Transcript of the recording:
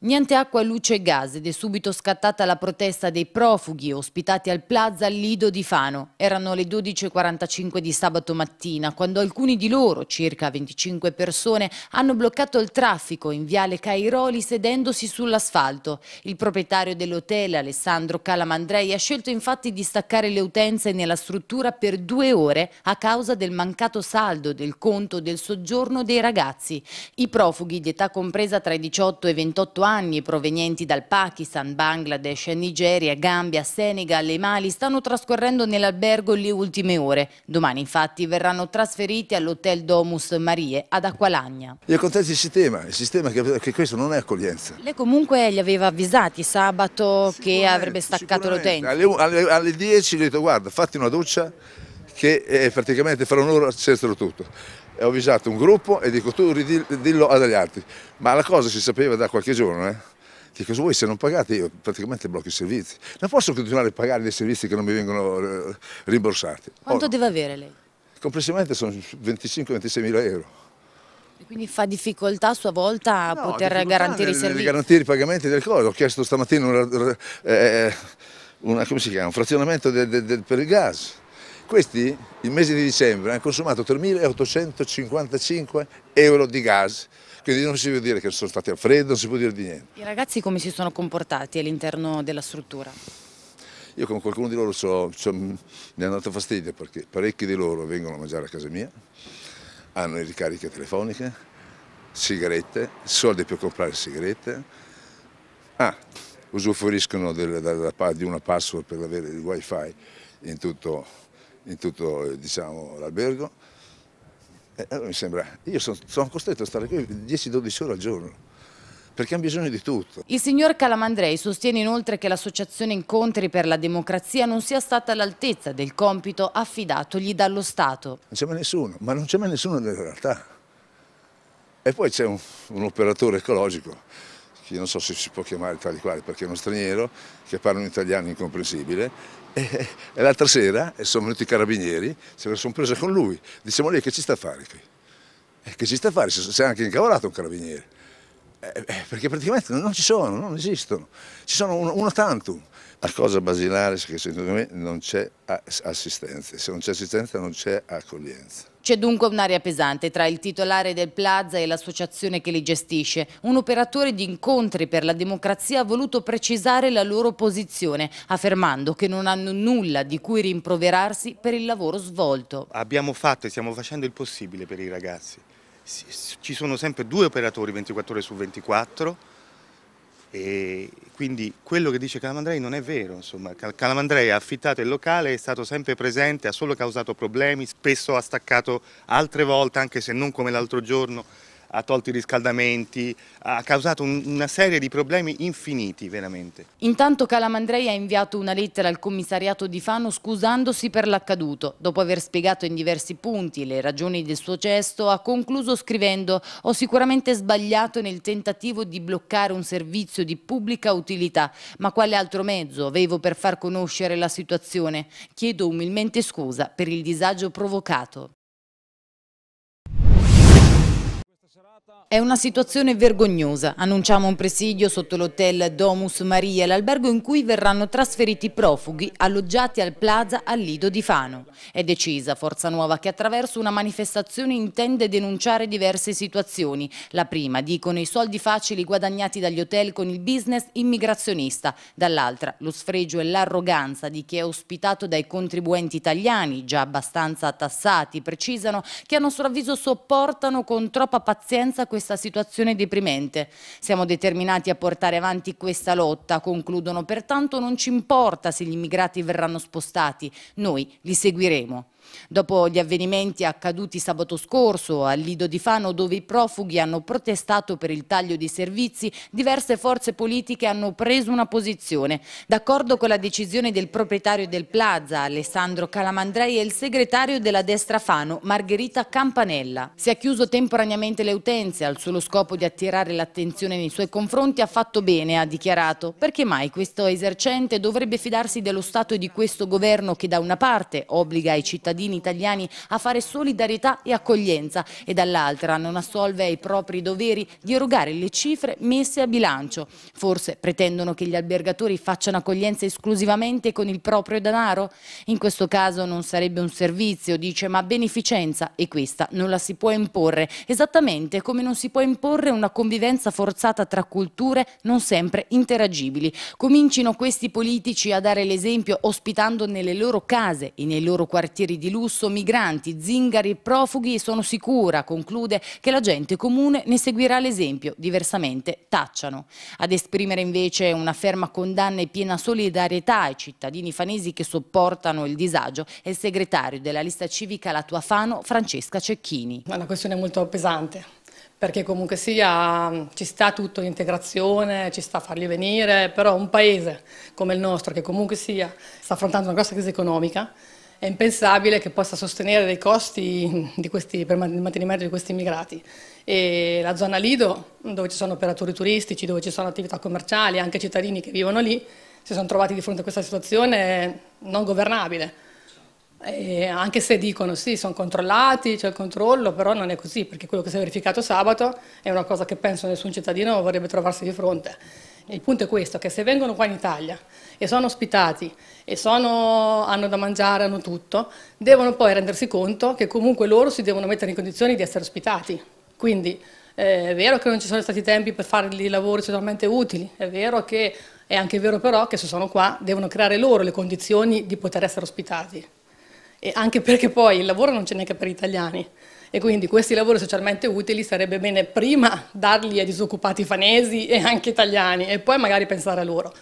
Niente acqua, luce e gas ed è subito scattata la protesta dei profughi ospitati al Plaza Lido di Fano. Erano le 12.45 di sabato mattina quando alcuni di loro, circa 25 persone, hanno bloccato il traffico in viale Cairoli sedendosi sull'asfalto. Il proprietario dell'hotel, Alessandro Calamandrei, ha scelto infatti di staccare le utenze nella struttura per due ore a causa del mancato saldo del conto del soggiorno dei ragazzi. I profughi di età compresa tra i 18 e i 28 anni anni provenienti dal Pakistan, Bangladesh, Nigeria, Gambia, Senegal e Mali stanno trascorrendo nell'albergo le ultime ore. Domani infatti verranno trasferiti all'hotel Domus Marie ad Acqualagna. Gli ha il sistema, il sistema che, che questo non è accoglienza. Lei comunque gli aveva avvisati sabato che avrebbe staccato l'utenza. Alle, alle, alle 10 gli ho detto guarda fatti una doccia che eh, praticamente fra un'ora cessano tutto e ho avvisato un gruppo e dico tu dillo agli altri. Ma la cosa si sapeva da qualche giorno, eh? Dico, voi se non pagate io praticamente blocco i servizi. Non posso continuare a pagare dei servizi che non mi vengono eh, rimborsati. Quanto Ora, deve avere lei? Complessivamente sono 25-26 mila euro. E quindi fa difficoltà a sua volta a no, poter garantire nel, i servizi? garantire i pagamenti del cose. Ho chiesto stamattina una, eh, eh, una, una, un frazionamento del, del, del, per il gas. Questi, il mese di dicembre, hanno consumato 3.855 euro di gas, quindi non si può dire che sono stati a freddo, non si può dire di niente. I ragazzi come si sono comportati all'interno della struttura? Io con qualcuno di loro so, so, mi hanno dato fastidio perché parecchi di loro vengono a mangiare a casa mia, hanno le ricariche telefoniche, sigarette, soldi per comprare sigarette, ah, usufruiscono del, della, di una password per avere il wifi in tutto in tutto eh, diciamo, l'albergo. Allora mi sembra, io sono, sono costretto a stare qui 10-12 ore al giorno perché hanno bisogno di tutto. Il signor Calamandrei sostiene inoltre che l'associazione Incontri per la Democrazia non sia stata all'altezza del compito affidatogli dallo Stato. Non c'è mai nessuno, ma non c'è mai nessuno nella realtà. E poi c'è un, un operatore ecologico che non so se si può chiamare tale quale perché è uno straniero, che parla un italiano incomprensibile. E, e l'altra sera sono venuti i carabinieri, se la sono presa con lui. Diciamo lei che ci sta a fare qui? E eh, che ci sta a fare? Si è anche incavolato un carabiniere. Eh, eh perché praticamente non ci sono, non esistono. Ci sono uno, uno tantum. La cosa basilare è che secondo me non c'è assistenza, se non c'è assistenza non c'è accoglienza. C'è dunque un'area pesante tra il titolare del Plaza e l'associazione che li gestisce. Un operatore di incontri per la democrazia ha voluto precisare la loro posizione, affermando che non hanno nulla di cui rimproverarsi per il lavoro svolto. Abbiamo fatto e stiamo facendo il possibile per i ragazzi. Ci sono sempre due operatori 24 ore su 24 e quindi quello che dice Calamandrei non è vero, insomma. Calamandrei ha affittato il locale, è stato sempre presente, ha solo causato problemi, spesso ha staccato altre volte, anche se non come l'altro giorno ha tolto i riscaldamenti, ha causato un, una serie di problemi infiniti veramente. Intanto Calamandrei ha inviato una lettera al commissariato di Fano scusandosi per l'accaduto. Dopo aver spiegato in diversi punti le ragioni del suo gesto, ha concluso scrivendo «Ho sicuramente sbagliato nel tentativo di bloccare un servizio di pubblica utilità, ma quale altro mezzo avevo per far conoscere la situazione? Chiedo umilmente scusa per il disagio provocato». È una situazione vergognosa. Annunciamo un presidio sotto l'hotel Domus Maria, l'albergo in cui verranno trasferiti profughi alloggiati al Plaza al Lido di Fano. È decisa Forza Nuova che attraverso una manifestazione intende denunciare diverse situazioni. La prima, dicono i soldi facili guadagnati dagli hotel con il business immigrazionista. Dall'altra, lo sfregio e l'arroganza di chi è ospitato dai contribuenti italiani, già abbastanza tassati, precisano, che a nostro avviso sopportano con troppa pazienza questo questa situazione deprimente. Siamo determinati a portare avanti questa lotta, concludono, pertanto non ci importa se gli immigrati verranno spostati, noi li seguiremo. Dopo gli avvenimenti accaduti sabato scorso al Lido di Fano, dove i profughi hanno protestato per il taglio di servizi, diverse forze politiche hanno preso una posizione. D'accordo con la decisione del proprietario del Plaza, Alessandro Calamandrei, e il segretario della destra Fano, Margherita Campanella. Si è chiuso temporaneamente le utenze al solo scopo di attirare l'attenzione nei suoi confronti, ha fatto bene, ha dichiarato. Perché mai questo esercente dovrebbe fidarsi dello Stato e di questo governo che da una parte obbliga i cittadini cittadini italiani a fare solidarietà e accoglienza e dall'altra non assolve ai propri doveri di erogare le cifre messe a bilancio. Forse pretendono che gli albergatori facciano accoglienza esclusivamente con il proprio denaro? In questo caso non sarebbe un servizio, dice, ma beneficenza e questa non la si può imporre, esattamente come non si può imporre una convivenza forzata tra culture non sempre interagibili. Comincino questi politici a dare l'esempio ospitando nelle loro case e nei loro quartieri di di lusso, migranti, zingari, profughi, sono sicura, conclude, che la gente comune ne seguirà l'esempio, diversamente tacciano. Ad esprimere invece una ferma condanna e piena solidarietà ai cittadini fanesi che sopportano il disagio è il segretario della lista civica La Tua Fano, Francesca Cecchini. È una questione molto pesante perché comunque sia ci sta tutto l'integrazione, ci sta a farli venire, però un paese come il nostro che comunque sia sta affrontando una grossa crisi economica è impensabile che possa sostenere dei costi di questi, per il mantenimento di questi immigrati. E la zona Lido, dove ci sono operatori turistici, dove ci sono attività commerciali, anche cittadini che vivono lì, si sono trovati di fronte a questa situazione non governabile. E anche se dicono sì, sono controllati, c'è il controllo, però non è così, perché quello che si è verificato sabato è una cosa che penso nessun cittadino vorrebbe trovarsi di fronte. Il punto è questo, che se vengono qua in Italia e sono ospitati e sono, hanno da mangiare, hanno tutto, devono poi rendersi conto che comunque loro si devono mettere in condizioni di essere ospitati. Quindi eh, è vero che non ci sono stati tempi per fare dei lavori socialmente utili, è vero che è anche vero però che se sono qua devono creare loro le condizioni di poter essere ospitati. E anche perché poi il lavoro non c'è neanche per gli italiani e quindi questi lavori socialmente utili sarebbe bene prima darli ai disoccupati fanesi e anche italiani e poi magari pensare a loro.